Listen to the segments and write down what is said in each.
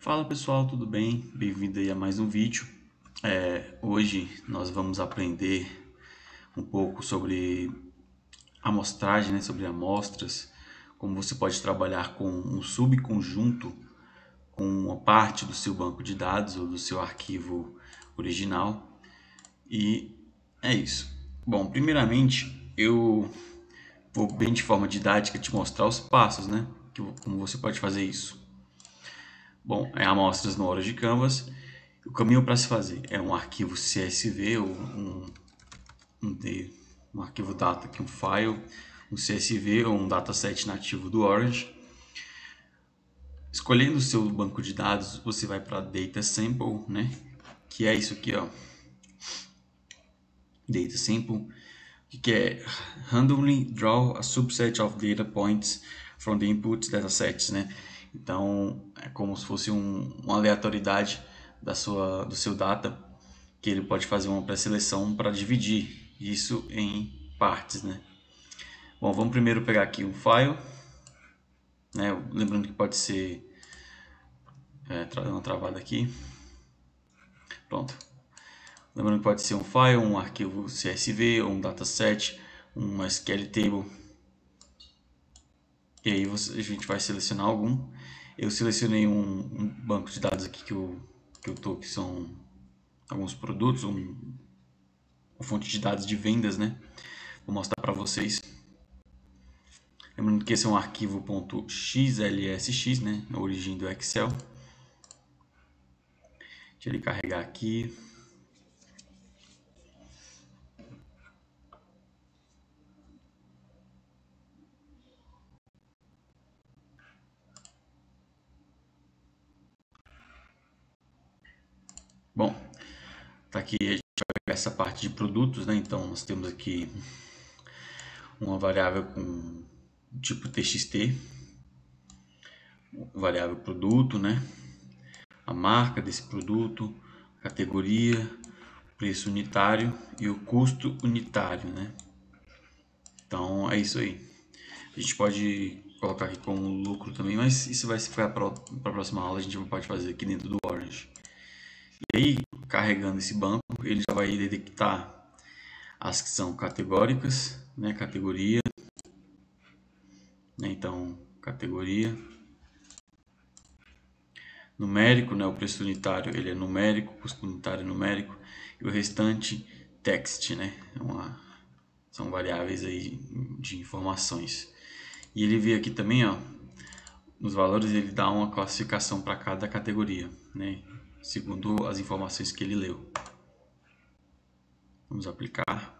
Fala pessoal, tudo bem? Bem-vindo aí a mais um vídeo. É, hoje nós vamos aprender um pouco sobre amostragem, né, sobre amostras, como você pode trabalhar com um subconjunto com uma parte do seu banco de dados ou do seu arquivo original. E é isso. Bom, primeiramente eu vou bem de forma didática te mostrar os passos, né? Que, como você pode fazer isso. Bom, é amostras no Hora de Canvas. O caminho para se fazer é um arquivo CSV ou um, um, D, um arquivo data, que um file, um CSV ou um dataset nativo do Orange. Escolhendo o seu banco de dados, você vai para Data Sample, né? que é isso aqui, ó. Data Sample, que é Randomly Draw a Subset of Data Points from the Input Datasets. Né? Então é como se fosse um, uma aleatoriedade da sua, do seu data que ele pode fazer uma pré-seleção para dividir isso em partes, né? Bom, vamos primeiro pegar aqui um file, né? Lembrando que pode ser é, uma travada aqui. Pronto. Lembrando que pode ser um file, um arquivo CSV, um dataset, um SQL table. E aí a gente vai selecionar algum eu selecionei um, um banco de dados aqui que eu, que eu tô, que são alguns produtos, um, uma fonte de dados de vendas, né? Vou mostrar para vocês. Lembrando que esse é um arquivo .xlsx, né? A origem do Excel. Deixa ele carregar aqui. Bom, tá aqui a gente vai pegar essa parte de produtos, né? Então nós temos aqui uma variável com tipo txt, variável produto, né? A marca desse produto, categoria, preço unitário e o custo unitário, né? Então é isso aí. A gente pode colocar aqui como lucro também, mas isso vai ficar para a próxima aula, a gente pode fazer aqui dentro do Orange. E aí, carregando esse banco, ele já vai detectar as que são categóricas, né, categoria, né, então categoria, numérico, né, o preço unitário ele é numérico, o custo unitário é numérico, e o restante text, né, é uma, são variáveis aí de informações. E ele vê aqui também, ó, nos valores ele dá uma classificação para cada categoria, né? segundo as informações que ele leu. Vamos aplicar.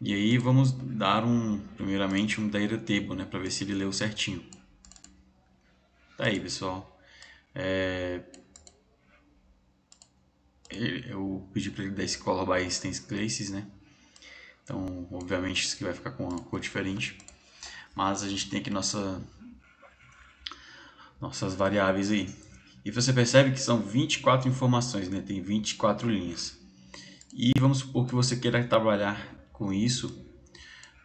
E aí vamos dar um, primeiramente, um data table, né, para ver se ele leu certinho. Tá aí, pessoal. É... Eu pedi para ele dar esse color by instance classes, né? Então, obviamente, isso aqui vai ficar com uma cor diferente. Mas a gente tem aqui nossa, nossas variáveis aí. E você percebe que são 24 informações, né? tem 24 linhas. E vamos supor que você queira trabalhar com isso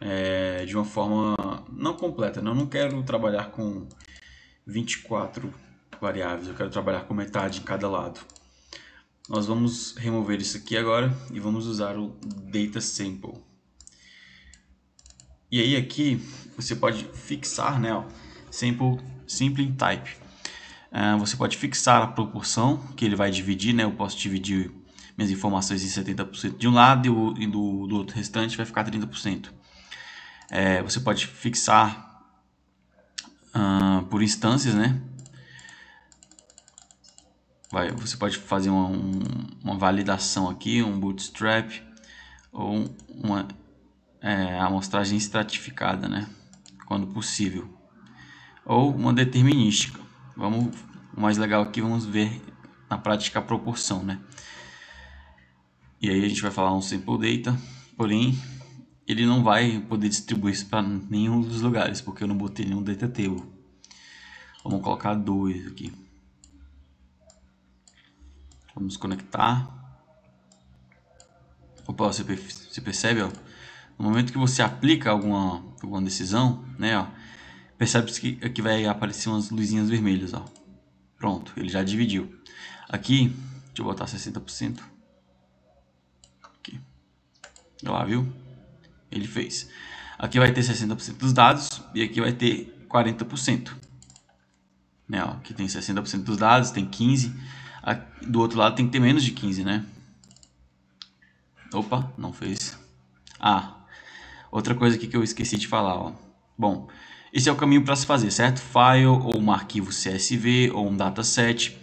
é, de uma forma não completa. Né? Eu não quero trabalhar com 24 variáveis, eu quero trabalhar com metade em cada lado. Nós vamos remover isso aqui agora e vamos usar o Data Sample. E aí aqui você pode fixar né, ó, Sample Simple Type. Uh, você pode fixar a proporção que ele vai dividir, né? Eu posso dividir minhas informações em 70% de um lado e do, do outro restante vai ficar 30%. É, você pode fixar uh, por instâncias, né? Vai, você pode fazer uma, um, uma validação aqui, um bootstrap ou uma é, amostragem estratificada, né? Quando possível ou uma determinística. Vamos, o mais legal aqui, vamos ver na prática a proporção, né? E aí a gente vai falar um simple data, porém ele não vai poder distribuir isso para nenhum dos lugares, porque eu não botei nenhum data table. Vamos colocar dois aqui. Vamos conectar. Opa, você, percebe, ó, no momento que você aplica alguma, alguma decisão, né, ó, Percebe-se que aqui vai aparecer umas luzinhas vermelhas, ó. Pronto, ele já dividiu. Aqui, deixa eu botar 60%. Aqui. Olha lá, viu? Ele fez. Aqui vai ter 60% dos dados e aqui vai ter 40%. Né, ó, aqui tem 60% dos dados, tem 15. Aqui, do outro lado tem que ter menos de 15, né? Opa, não fez. Ah, outra coisa aqui que eu esqueci de falar, ó. Bom, esse é o caminho para se fazer, certo? File ou um arquivo CSV ou um dataset.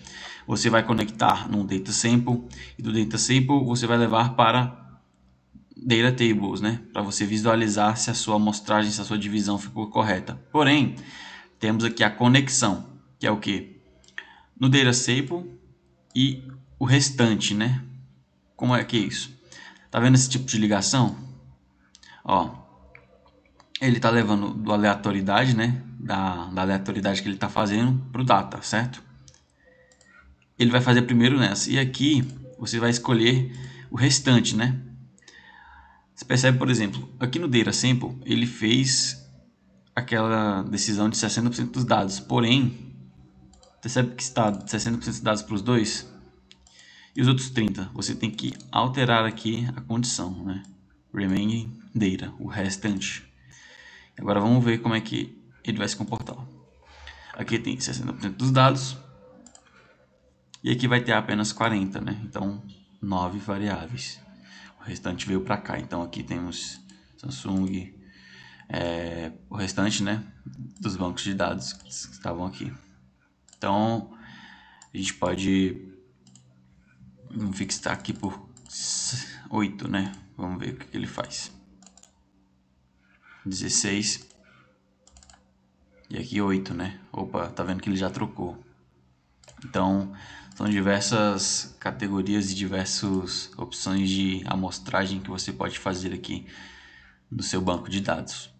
Você vai conectar num data sample e do data sample você vai levar para data tables, né? Para você visualizar se a sua amostragem, se a sua divisão ficou correta. Porém, temos aqui a conexão, que é o que? No data sample e o restante, né? Como é que é isso? Tá vendo esse tipo de ligação? Ó, ele está levando do aleatoriedade, né? Da, da aleatoriedade que ele está fazendo para o data, certo? Ele vai fazer primeiro nessa. E aqui você vai escolher o restante, né? Você percebe, por exemplo, aqui no Data Sample, ele fez aquela decisão de 60% dos dados. Porém, percebe que está 60% dos dados para os dois? E os outros 30? Você tem que alterar aqui a condição, né? Remaining data, o restante. Agora vamos ver como é que ele vai se comportar. Aqui tem 60% dos dados. E aqui vai ter apenas 40, né? Então, 9 variáveis. O restante veio para cá. Então, aqui temos Samsung, é, o restante, né? Dos bancos de dados que estavam aqui. Então, a gente pode fixar aqui por 8, né? Vamos ver o que ele faz. 16. E aqui 8, né? Opa, tá vendo que ele já trocou. Então, são diversas categorias e diversas opções de amostragem que você pode fazer aqui no seu banco de dados.